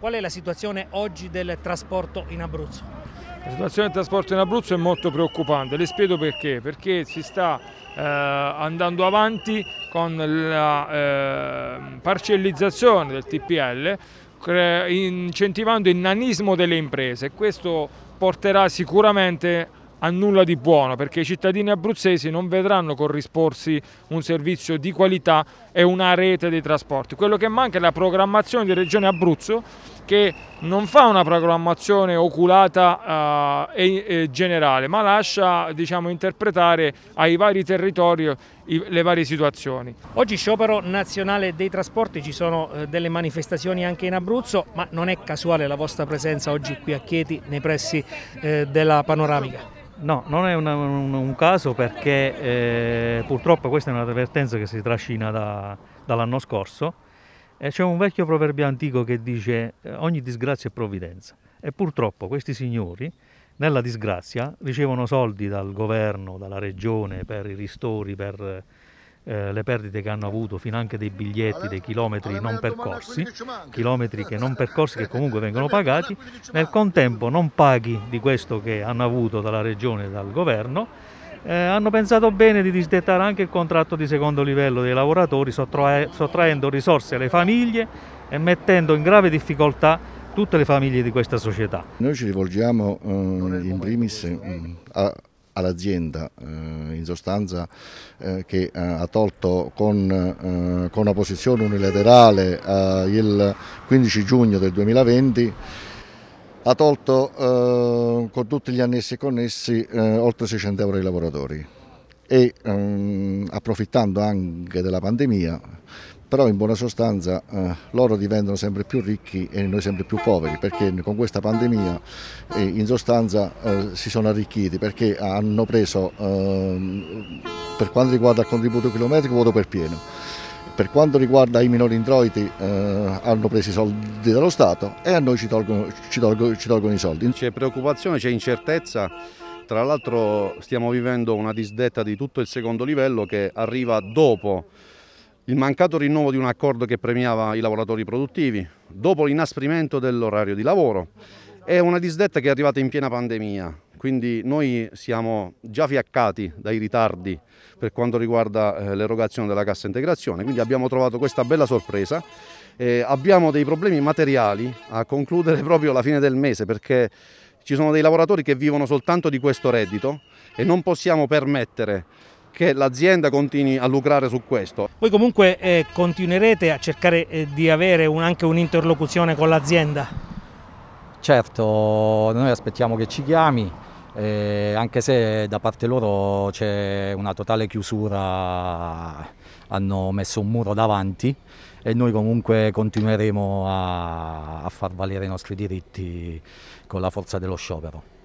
Qual è la situazione oggi del trasporto in Abruzzo? La situazione del trasporto in Abruzzo è molto preoccupante, le spiego perché, perché si sta eh, andando avanti con la eh, parcellizzazione del TPL incentivando il nanismo delle imprese. Questo porterà sicuramente a nulla di buono perché i cittadini abruzzesi non vedranno corrisporsi un servizio di qualità e una rete dei trasporti. Quello che manca è la programmazione di Regione Abruzzo che non fa una programmazione oculata uh, e, e, generale, ma lascia diciamo, interpretare ai vari territori i, le varie situazioni. Oggi sciopero nazionale dei trasporti, ci sono eh, delle manifestazioni anche in Abruzzo, ma non è casuale la vostra presenza oggi qui a Chieti nei pressi eh, della panoramica. No, non è un, un, un caso perché eh, purtroppo questa è una un'avvertenza che si trascina da, dall'anno scorso e eh, c'è un vecchio proverbio antico che dice eh, ogni disgrazia è provvidenza. E purtroppo questi signori, nella disgrazia, ricevono soldi dal governo, dalla regione per i ristori, per eh, le perdite che hanno avuto, fino anche dei biglietti, dei chilometri non percorsi, chilometri che non percorsi che comunque vengono pagati, nel contempo non paghi di questo che hanno avuto dalla regione e dal governo eh, hanno pensato bene di disdettare anche il contratto di secondo livello dei lavoratori sottrae, sottraendo risorse alle famiglie e mettendo in grave difficoltà tutte le famiglie di questa società. Noi ci rivolgiamo eh, in primis eh, a all'azienda eh, in sostanza eh, che eh, ha tolto con, eh, con una posizione unilaterale eh, il 15 giugno del 2020 ha tolto eh, con tutti gli annessi e connessi eh, oltre 600 euro ai lavoratori e ehm, approfittando anche della pandemia però in buona sostanza eh, loro diventano sempre più ricchi e noi sempre più poveri perché con questa pandemia eh, in sostanza eh, si sono arricchiti perché hanno preso ehm, per quanto riguarda il contributo chilometrico voto per pieno per quanto riguarda i minori introiti eh, hanno preso i soldi dallo Stato e a noi ci tolgono, ci tolgono, ci tolgono i soldi. C'è preoccupazione, c'è incertezza, tra l'altro stiamo vivendo una disdetta di tutto il secondo livello che arriva dopo il mancato rinnovo di un accordo che premiava i lavoratori produttivi, dopo l'inasprimento dell'orario di lavoro. È una disdetta che è arrivata in piena pandemia, quindi noi siamo già fiaccati dai ritardi per quanto riguarda eh, l'erogazione della cassa integrazione, quindi abbiamo trovato questa bella sorpresa. Eh, abbiamo dei problemi materiali a concludere proprio la fine del mese perché ci sono dei lavoratori che vivono soltanto di questo reddito e non possiamo permettere che l'azienda continui a lucrare su questo. Voi comunque eh, continuerete a cercare eh, di avere un, anche un'interlocuzione con l'azienda? Certo, noi aspettiamo che ci chiami, eh, anche se da parte loro c'è una totale chiusura, hanno messo un muro davanti e noi comunque continueremo a, a far valere i nostri diritti con la forza dello sciopero.